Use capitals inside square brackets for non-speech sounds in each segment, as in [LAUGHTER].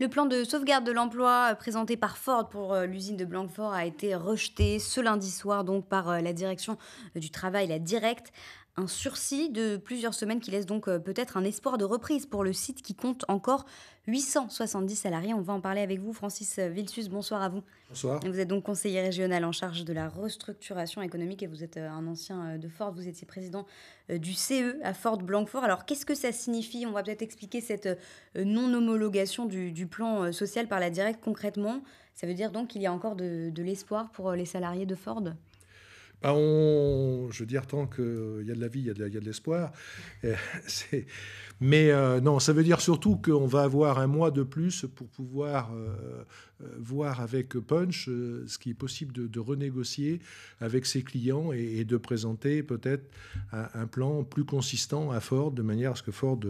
Le plan de sauvegarde de l'emploi euh, présenté par Ford pour euh, l'usine de Blanquefort a été rejeté ce lundi soir donc par euh, la direction du travail, la directe, un sursis de plusieurs semaines qui laisse donc euh, peut-être un espoir de reprise pour le site qui compte encore 870 salariés. On va en parler avec vous, Francis Vilsus. Bonsoir à vous. Bonsoir. Vous êtes donc conseiller régional en charge de la restructuration économique et vous êtes euh, un ancien euh, de Ford. Vous étiez président du CE à Ford blancfort. Alors qu'est-ce que ça signifie On va peut-être expliquer cette non-homologation du, plan social par la directe concrètement. Ça veut dire donc qu'il y a encore de l'espoir pour les salariés de Ford je veux dire, tant qu'il y a de la vie, il y a de l'espoir. [LAUGHS] Mais euh, non, ça veut dire surtout qu'on va avoir un mois de plus pour pouvoir euh, euh, voir avec Punch ce qui est possible de, renégocier avec ses clients et, de présenter peut-être un, plan plus consistant à Ford, de manière à ce que Ford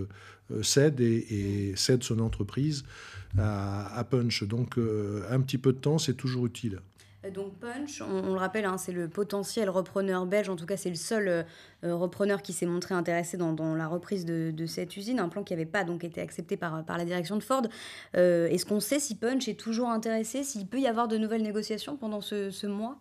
cède et, cède son entreprise à Punch. Donc un petit peu de temps, c'est toujours utile. Euh, donc Punch, on, le rappelle, hein, c'est le potentiel repreneur belge, en tout cas c'est le seul euh, euh, repreneur qui s'est montré intéressé dans, la reprise de, cette usine, un plan qui n'avait pas donc été accepté par, la direction de Ford. Est-ce qu'on sait si Punch est toujours intéressé, s'il peut y avoir de nouvelles négociations pendant ce, ce mois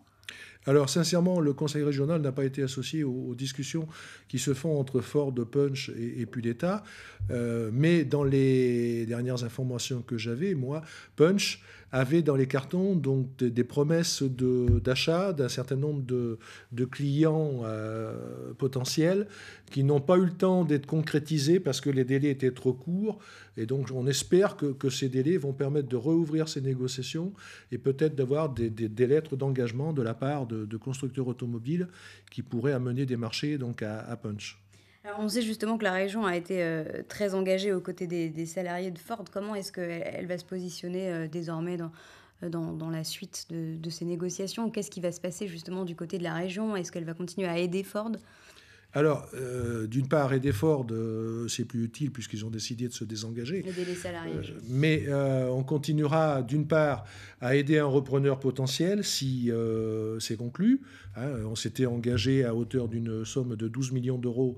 alors sincèrement, le Conseil régional n'a pas été associé aux, discussions qui se font entre Ford, Punch et, et Pudeta. Euh, mais dans les dernières informations que j'avais, moi, Punch avait dans les cartons donc des, promesses d'achat d'un certain nombre de, clients euh, potentiels qui n'ont pas eu le temps d'être concrétisés parce que les délais étaient trop courts. Et donc on espère que, ces délais vont permettre de rouvrir ces négociations et peut-être d'avoir des, des lettres d'engagement de la part de de, constructeurs automobiles qui pourraient amener des marchés donc à, punch. on sait justement que la région a été euh, très engagée aux côtés des, salariés de Ford. Comment est-ce qu'elle va se positionner euh, désormais euh, dans, la suite de ces négociations Qu'est-ce qui va se passer justement du côté de la région Est-ce qu'elle va continuer à aider Ford alors, euh, d'une part, et euh, c'est plus utile puisqu'ils ont décidé de se désengager. Euh, mais euh, on continuera, d'une part, à aider un repreneur potentiel si c'est conclu. Hein, on s'était engagé à hauteur d'une somme de 12 millions d'euros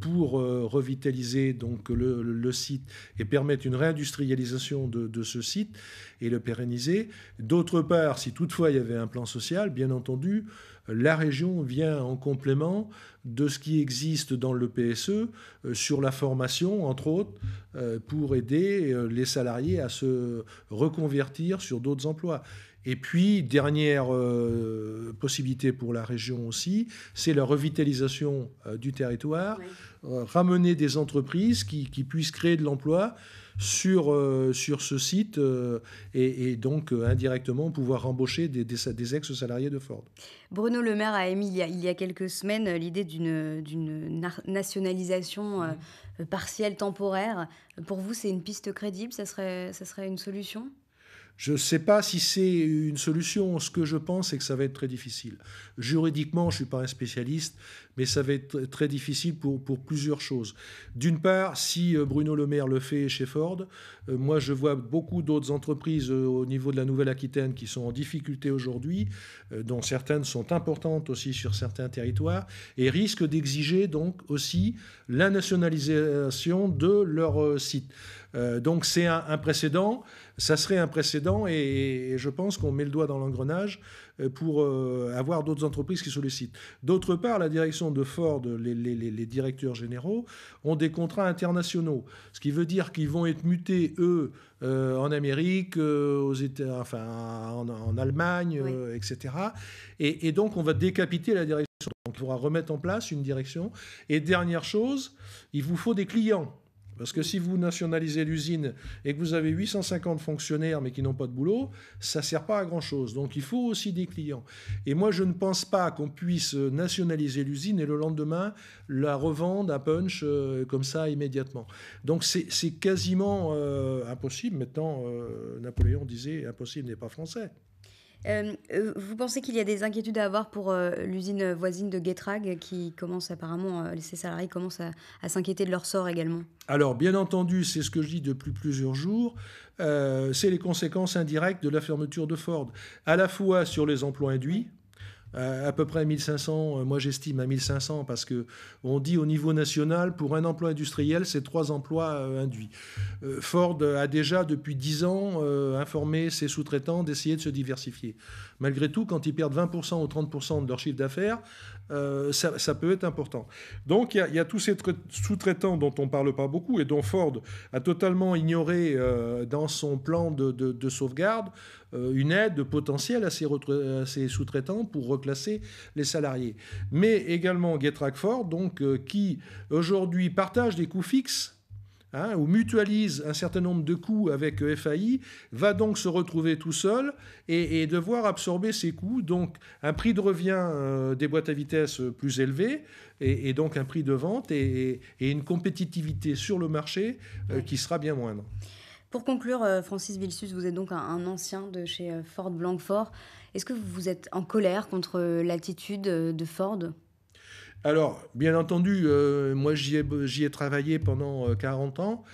pour revitaliser donc le, site et permettre une réindustrialisation de ce site et le pérenniser. D'autre part, si toutefois il y avait un plan social, bien entendu, la région vient en complément de ce qui existe dans le PSE euh, sur la formation, entre autres, euh, pour aider euh, les salariés à se reconvertir sur d'autres emplois. Et puis, dernière euh, possibilité pour la région aussi, c'est la revitalisation euh, du territoire, euh, ramener des entreprises qui, puissent créer de l'emploi sur, sur ce site et, donc indirectement pouvoir embaucher des, ex-salariés de Ford. Bruno Le Maire a émis il y a, quelques semaines l'idée d'une nationalisation mmh. partielle, temporaire. Pour vous, c'est une piste crédible ça serait, ça serait une solution je ne sais pas si c'est une solution. Ce que je pense, c'est que ça va être très difficile. Juridiquement, je ne suis pas un spécialiste, mais ça va être très difficile pour, plusieurs choses. D'une part, si euh, Bruno Le Maire le fait chez Ford, euh, moi je vois beaucoup d'autres entreprises euh, au niveau de la Nouvelle-Aquitaine qui sont en difficulté aujourd'hui, dont certaines sont importantes aussi sur certains territoires, et risquent d'exiger donc aussi la nationalisation de leur site. Euh, donc c'est un, précédent, ça serait un précédent et, je pense qu'on met le doigt dans l'engrenage euh, pour euh, avoir d'autres entreprises qui sollicitent. D'autre part, la direction de Ford, les, directeurs généraux, ont des contrats internationaux, ce qui veut dire qu'ils vont être mutés, eux, en Amérique, aux États, enfin, en, Allemagne, etc. Et, donc on va décapiter la direction. on il remettre en place une direction. Et dernière chose, il vous faut des clients. Parce que si vous nationalisez l'usine et que vous avez 850 fonctionnaires mais qui n'ont pas de boulot, ça ne sert pas à grand-chose. Donc il faut aussi des clients. Et moi, je ne pense pas qu'on puisse nationaliser l'usine et le lendemain la revendre à punch euh, comme ça immédiatement. Donc c'est quasiment euh, impossible. Maintenant, euh, Napoléon disait impossible n'est pas français. Euh, euh, vous pensez qu'il y a des inquiétudes à avoir pour euh, l'usine voisine de Getrag qui commence apparemment, ses salariés commencent à, à s'inquiéter de leur sort également Alors bien entendu, c'est ce que je dis depuis plusieurs jours, c'est les conséquences indirectes de la fermeture de Ford, à la fois sur les emplois induits, euh, à, peu près 1500, euh, moi j'estime à 1500, parce que on dit au niveau national, pour un emploi industriel, c'est trois emplois euh, induits. Ford a déjà, depuis 10 ans, informé ses sous-traitants d'essayer de se diversifier. Malgré tout, quand ils perdent 20% ou 30% de leur chiffre d'affaires, ça, peut être important. Donc il y, a tous ces sous-traitants dont on ne parle pas beaucoup et dont Ford a totalement ignoré dans son plan de, sauvegarde une aide potentielle à ses, ses sous-traitants pour classer les salariés. Mais également Getrag donc, euh, qui aujourd'hui partage des coûts fixes hein, ou mutualise un certain nombre de coûts avec euh, FAI, va donc se retrouver tout seul et, devoir absorber ces coûts. Donc un prix de revient euh, des boîtes à vitesse plus élevé et, donc un prix de vente et, une compétitivité sur le marché qui sera bien moindre. Pour conclure, euh, Francis Vilsus, vous êtes donc un ancien de chez euh, Ford blancfort Est-ce que vous êtes en colère contre euh, l'attitude de Ford alors, bien entendu, moi j'y ai, travaillé pendant 40 ans.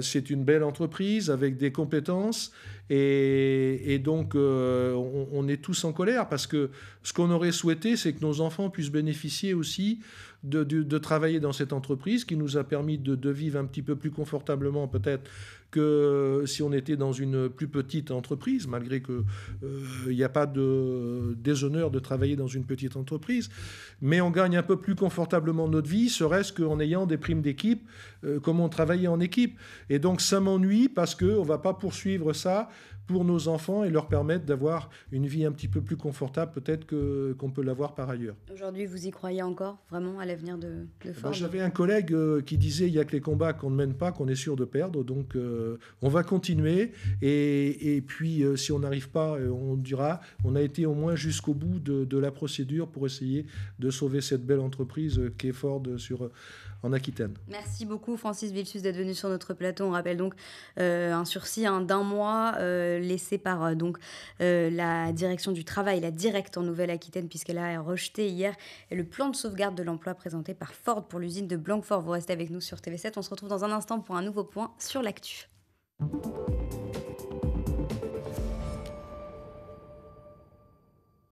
c'est une belle entreprise avec des compétences et, donc on, est tous en colère parce que ce qu'on aurait souhaité, c'est que nos enfants puissent bénéficier aussi de, travailler dans cette entreprise qui nous a permis de, de vivre un petit peu plus confortablement peut-être que si on était dans une plus petite entreprise, malgré qu'il euh, n'y a pas de déshonneur de travailler dans une petite entreprise, mais on gagne un peu plus confortablement notre vie, serait-ce qu'en ayant des primes d'équipe, euh, comme on travaillait en équipe. Et donc ça m'ennuie parce qu'on ne va pas poursuivre ça pour nos enfants et leur permettre d'avoir une vie un petit peu plus confortable peut-être que, qu'on peut l'avoir par ailleurs. Aujourd'hui, vous y croyez encore vraiment à l'avenir de, de eh ben, Ford J'avais un collègue euh, qui disait il n'y a que les combats qu'on ne mène pas qu'on est sûr de perdre, donc euh, on va continuer. Et, puis, euh, si on n'arrive pas, euh, on dira, on a été au moins jusqu'au bout de, la procédure pour essayer de sauver cette belle entreprise qu'est Ford sur, en Aquitaine. Merci beaucoup, Francis Vilsus, d'être venu sur notre plateau. On rappelle donc un sursis d'un mois laissé par donc, la direction du travail, la directe en Nouvelle-Aquitaine, puisqu'elle a rejeté hier le plan de sauvegarde de l'emploi présenté par Ford pour l'usine de Blanquefort. Vous restez avec nous sur TV7. On se retrouve dans un instant pour un nouveau point sur l'actu. Thank you.